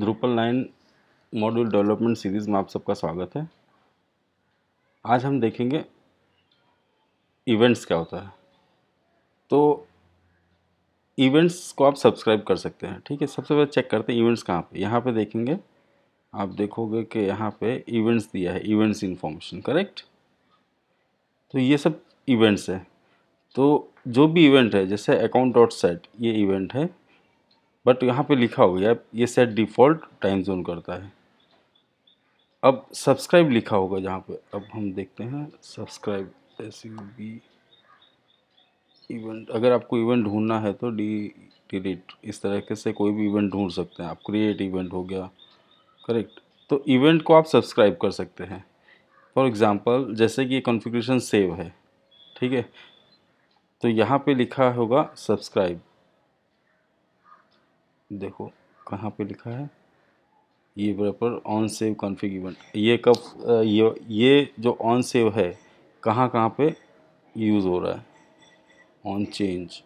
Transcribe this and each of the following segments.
ध्रुपल nine module development series में आप सबका स्वागत है आज हम देखेंगे इवेंट्स क्या होता है तो इवेंट्स को आप सब्सक्राइब कर सकते हैं ठीक है सबसे पहले चेक करते हैं इवेंट्स कहाँ पे यहाँ पे देखेंगे आप देखोगे कि यहाँ पे इवेंट्स दिया है इवेंट्स इन्फॉर्मेशन करेक्ट तो ये सब इवेंट्स है तो जो भी इवेंट है जैसे अकाउंट डॉट सेट ये इवेंट है बट यहाँ पे लिखा हो गया ये सेट डिफ़ॉल्ट टाइम जोन करता है अब सब्सक्राइब लिखा होगा जहाँ पे अब हम देखते हैं subscribe S U B event अगर आपको इवेंट ढूंढना है तो डी डिलीट इस तरीके से कोई भी इवेंट ढूंढ सकते हैं आप क्रिएट इवेंट हो गया करेक्ट तो इवेंट को आप सब्सक्राइब कर सकते हैं फॉर एग्ज़ाम्पल जैसे कि ये कॉन्फ़िगरेशन सेव है ठीक है तो यहाँ पे लिखा होगा सब्सक्राइब देखो कहाँ पे लिखा है ये पर ऑन सेव कॉन्फिग इवेंट ये कब ये ये जो ऑन सेव है कहाँ कहाँ पे यूज़ हो रहा है ऑन चेंज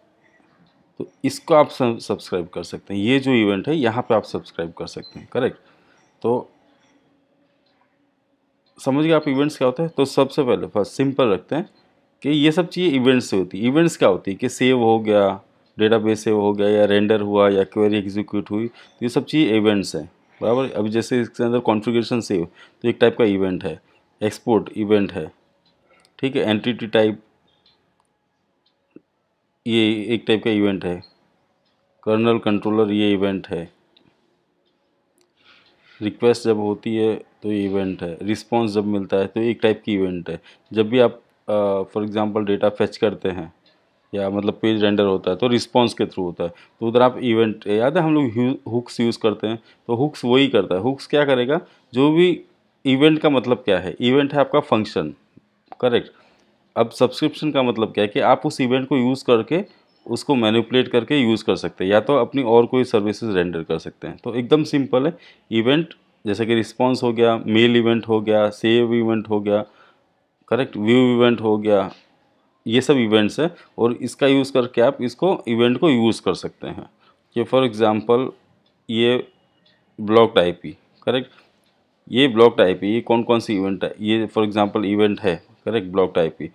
तो इसको आप सब्सक्राइब कर सकते हैं ये जो इवेंट है यहाँ पे आप सब्सक्राइब कर सकते हैं करेक्ट तो समझ गए आप इवेंट्स क्या होता है तो सबसे पहले फर्स्ट सिंपल रखते हैं कि ये सब चीज़ें इवेंट्स से होती इवेंट्स क्या होती है कि सेव हो गया डेटाबेस से हो गया या रेंडर हुआ या क्वेरी एग्जीक्यूट हुई तो ये सब चीज़ इवेंट्स हैं बराबर अभी जैसे इसके अंदर कॉन्फ़िगरेशन सेव तो एक टाइप का इवेंट है एक्सपोर्ट इवेंट है ठीक है एंटिटी टाइप ये एक टाइप का इवेंट है कर्नल कंट्रोलर ये इवेंट है रिक्वेस्ट जब होती है तो ये इवेंट है रिस्पॉन्स जब मिलता है तो एक टाइप की इवेंट है जब भी आप फॉर एग्ज़ाम्पल डेटा फेच करते हैं या मतलब पेज रेंडर होता है तो रिस्पॉन्स के थ्रू होता है तो उधर आप इवेंट याद है हम लोग हुक्स यूज़ करते हैं तो हुक्स वही करता है हुक्स क्या करेगा जो भी इवेंट का मतलब क्या है इवेंट है आपका फंक्शन करेक्ट अब सब्सक्रिप्शन का मतलब क्या है कि आप उस इवेंट को यूज़ करके उसको मैनिपुलेट करके यूज़ कर सकते हैं या तो अपनी और कोई सर्विसेज रेंडर कर सकते हैं तो एकदम सिंपल है इवेंट जैसे कि रिस्पॉन्स हो गया मेल इवेंट हो गया सेव इवेंट हो गया करेक्ट व्यू इवेंट हो गया ये सब इवेंट्स हैं और इसका यूज़ करके आप इसको इवेंट को यूज़ कर सकते हैं कि फॉर एग्ज़ाम्पल ये ब्लॉक टाइप ही करेक्ट ये ब्लॉक टाइप ही ये कौन कौन सी इवेंट है ये फॉर एग्ज़ाम्पल इवेंट है करेक्ट ब्लॉक टाइप ही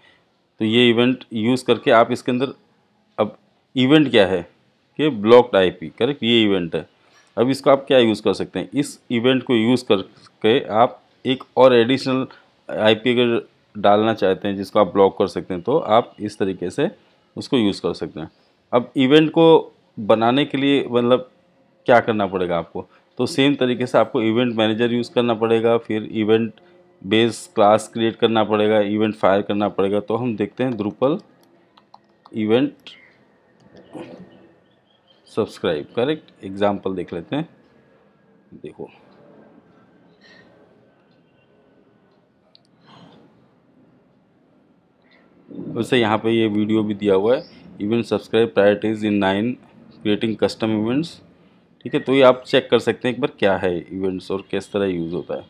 तो ये इवेंट यूज़ करके आप इसके अंदर अब इवेंट क्या है कि ब्लॉक टाइप ही करेक्ट ये इवेंट है अब इसको आप क्या यूज़ कर सकते हैं इस इवेंट को यूज़ करके आप एक और एडिशनल आई पी अगर डालना चाहते हैं जिसको आप ब्लॉक कर सकते हैं तो आप इस तरीके से उसको यूज़ कर सकते हैं अब इवेंट को बनाने के लिए मतलब क्या करना पड़ेगा आपको तो सेम तरीके से आपको इवेंट मैनेजर यूज़ करना पड़ेगा फिर इवेंट बेस क्लास क्रिएट करना पड़ेगा इवेंट फायर करना पड़ेगा तो हम देखते हैं Drupal event subscribe correct example देख लेते हैं देखो वैसे यहाँ पे ये वीडियो भी दिया हुआ है event subscribe priorities in nine creating custom events ठीक है तो ये आप चेक कर सकते हैं एक बार क्या है इवेंट्स और किस तरह यूज़ होता है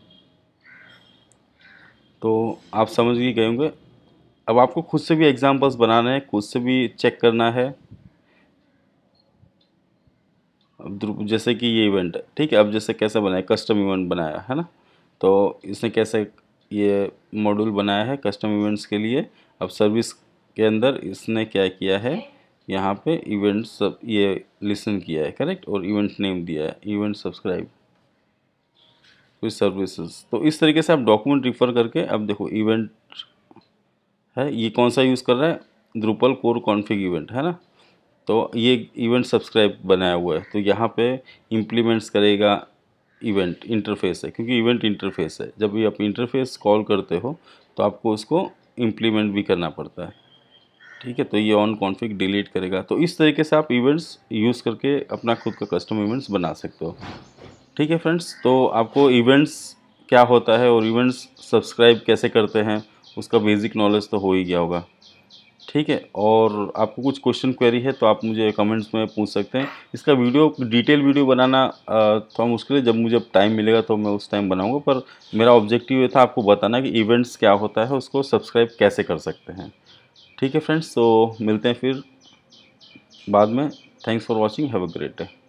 तो आप समझ ही गए होंगे अब आपको खुद से भी एग्ज़ाम्पल्स बनाना है खुद से भी चेक करना है अब जैसे कि ये इवेंट है ठीक है अब जैसे कैसे बनाया कस्टम इवेंट बनाया है ना तो इसने कैसे ये मॉड्यूल बनाया है कस्टम इवेंट्स के लिए अब सर्विस के अंदर इसने क्या किया है यहाँ पे इवेंट सब ये लिसन किया है करेक्ट और इवेंट नेम दिया है इवेंट सब्सक्राइब कुछ सर्विसेज तो इस तरीके से आप डॉक्यूमेंट रिफ़र करके अब देखो इवेंट है ये कौन सा यूज़ कर रहा है द्रुपल कोर कॉन्फ़िग इवेंट है ना तो ये इवेंट सब्सक्राइब बनाया हुआ है तो यहाँ पे इम्प्लीमेंट्स करेगा इवेंट इंटरफेस है क्योंकि इवेंट इंटरफेस है जब भी आप इंटरफेस कॉल करते हो तो आपको उसको इम्प्लीमेंट भी करना पड़ता है ठीक है तो ये ऑन कॉन्फ़िग डिलीट करेगा तो इस तरीके से आप इवेंट्स यूज़ करके अपना खुद का कस्टम इवेंट्स बना सकते हो ठीक है फ्रेंड्स तो आपको इवेंट्स क्या होता है और इवेंट्स सब्सक्राइब कैसे करते हैं उसका बेसिक नॉलेज तो हो ही गया होगा ठीक है और आपको कुछ क्वेश्चन क्वेरी है तो आप मुझे कमेंट्स में पूछ सकते हैं इसका वीडियो डिटेल वीडियो बनाना थोड़ा मुश्किल है जब मुझे टाइम मिलेगा तो मैं उस टाइम बनाऊँगा पर मेरा ऑब्जेक्टिव ये था आपको बताना कि इवेंट्स क्या होता है उसको सब्सक्राइब कैसे कर सकते हैं ठीक है फ्रेंड्स तो मिलते हैं फिर बाद में thanks for watching have a great day